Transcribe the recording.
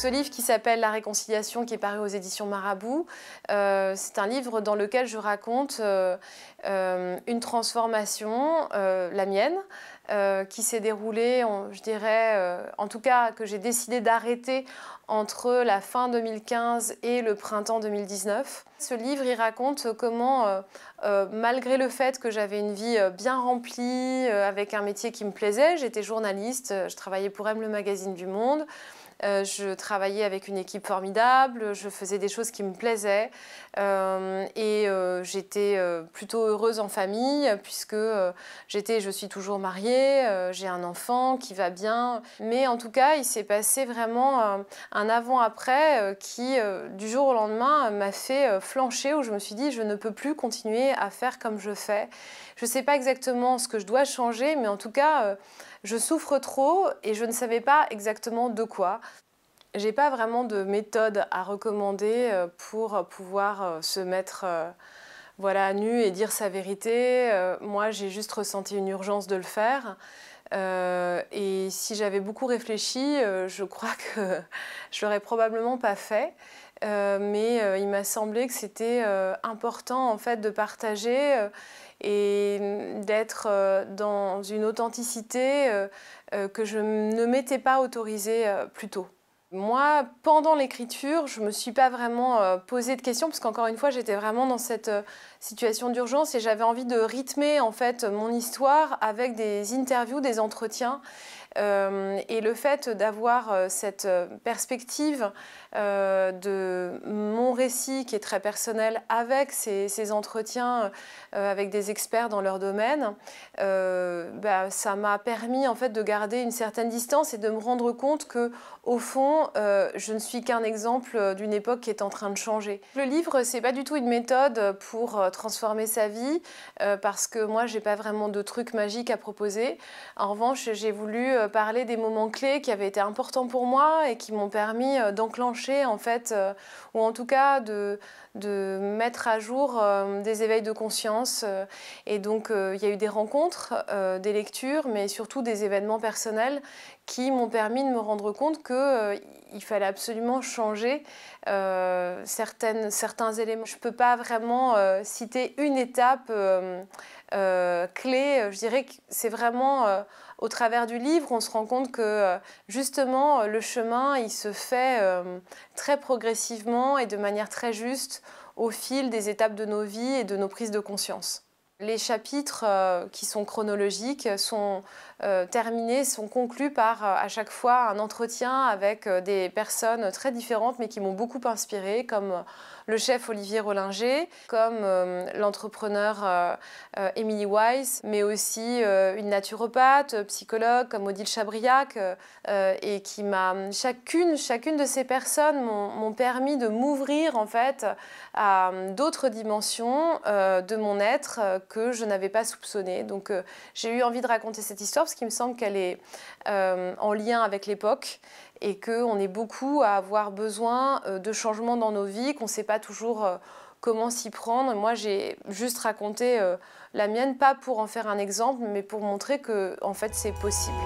ce livre qui s'appelle La Réconciliation, qui est paru aux éditions Marabout, euh, c'est un livre dans lequel je raconte euh, euh, une transformation, la mienne, qui s'est déroulée, je dirais, en tout cas que j'ai décidé d'arrêter entre la fin 2015 et le printemps 2019. Ce livre, il raconte comment, malgré le fait que j'avais une vie bien remplie, avec un métier qui me plaisait, j'étais journaliste, je travaillais pour M, le magazine du Monde, euh, je travaillais avec une équipe formidable, je faisais des choses qui me plaisaient euh, et euh, j'étais plutôt heureuse en famille puisque j'étais, je suis toujours mariée, j'ai un enfant qui va bien. Mais en tout cas, il s'est passé vraiment un, un avant-après qui, du jour au lendemain, m'a fait flancher où je me suis dit je ne peux plus continuer à faire comme je fais. Je ne sais pas exactement ce que je dois changer, mais en tout cas, je souffre trop et je ne savais pas exactement de quoi. J'ai pas vraiment de méthode à recommander euh, pour pouvoir euh, se mettre euh, voilà, à nu et dire sa vérité. Moi, j'ai juste ressenti une urgence de le faire. et si j'avais beaucoup réfléchi, je crois que je l'aurais probablement pas fait. mais il m'a semblé que c'était important en fait de partager et d'être dans une authenticité que je ne m'étais pas autorisée plus tôt. Moi, pendant l'écriture, je ne me suis pas vraiment euh, posé de questions parce qu'encore une fois, j'étais vraiment dans cette euh, situation d'urgence et j'avais envie de rythmer en fait mon histoire avec des interviews, des entretiens. Euh, et le fait d'avoir euh, cette euh, perspective de mon récit qui est très personnel avec ces, entretiens avec des experts dans leur domaine, bah, ça m'a permis en fait de garder une certaine distance et de me rendre compte que au fond, je ne suis qu'un exemple d'une époque qui est en train de changer. Le livre, c'est pas du tout une méthode pour transformer sa vie, parce que moi, j'ai pas vraiment de truc magique à proposer. En revanche, j'ai voulu euh, parler des moments clés qui avaient été importants pour moi et qui m'ont permis euh, d'enclencher, en fait, euh, ou en tout cas de, de mettre à jour des éveils de conscience. Et donc, il y a eu des rencontres, des lectures, mais surtout des événements personnels qui m'ont permis de me rendre compte qu'il fallait absolument changer certaines, certains éléments. Je ne peux pas vraiment citer une étape clé. Je dirais que c'est vraiment au travers du livre, on se rend compte que euh, justement euh, le chemin, il se fait euh, très progressivement et de manière très juste au fil des étapes de nos vies et de nos prises de conscience. Les chapitres qui sont chronologiques sont euh, terminés sont conclues par euh, à chaque fois un entretien avec euh, des personnes très différentes mais qui m'ont beaucoup inspiré, comme euh, le chef Olivier Rollinger, comme l'entrepreneur Emily Weiss, mais aussi une naturopathe, psychologue comme Odile Chabriac, et qui m'a chacune, chacune de ces personnes m'ont permis de m'ouvrir en fait à d'autres dimensions de mon être que je n'avais pas soupçonné. Donc j'ai eu envie de raconter cette histoire qui me semble qu'elle est euh, en lien avec l'époque et qu'on est beaucoup à avoir besoin euh, de changements dans nos vies, qu'on ne sait pas toujours euh, comment s'y prendre. Moi, j'ai juste raconté la mienne, pas pour en faire un exemple, mais pour montrer que, en fait, c'est possible.